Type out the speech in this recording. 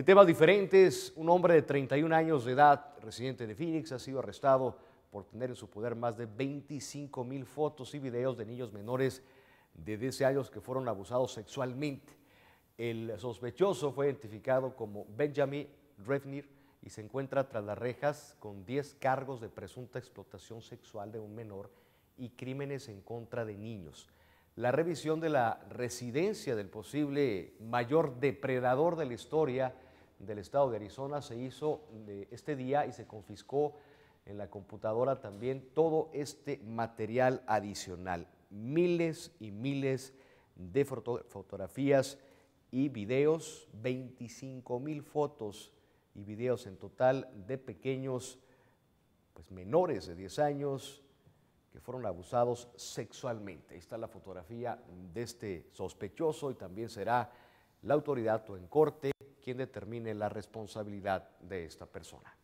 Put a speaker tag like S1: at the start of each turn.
S1: En temas diferentes, un hombre de 31 años de edad, residente de Phoenix, ha sido arrestado por tener en su poder más de 25 mil fotos y videos de niños menores de 10 años que fueron abusados sexualmente. El sospechoso fue identificado como Benjamin Refnir y se encuentra tras las rejas con 10 cargos de presunta explotación sexual de un menor y crímenes en contra de niños. La revisión de la residencia del posible mayor depredador de la historia del estado de Arizona se hizo eh, este día y se confiscó en la computadora también todo este material adicional, miles y miles de fotografías y videos, 25 mil fotos y videos en total de pequeños, pues menores de 10 años que fueron abusados sexualmente. Ahí está la fotografía de este sospechoso y también será la autoridad en corte determine la responsabilidad de esta persona.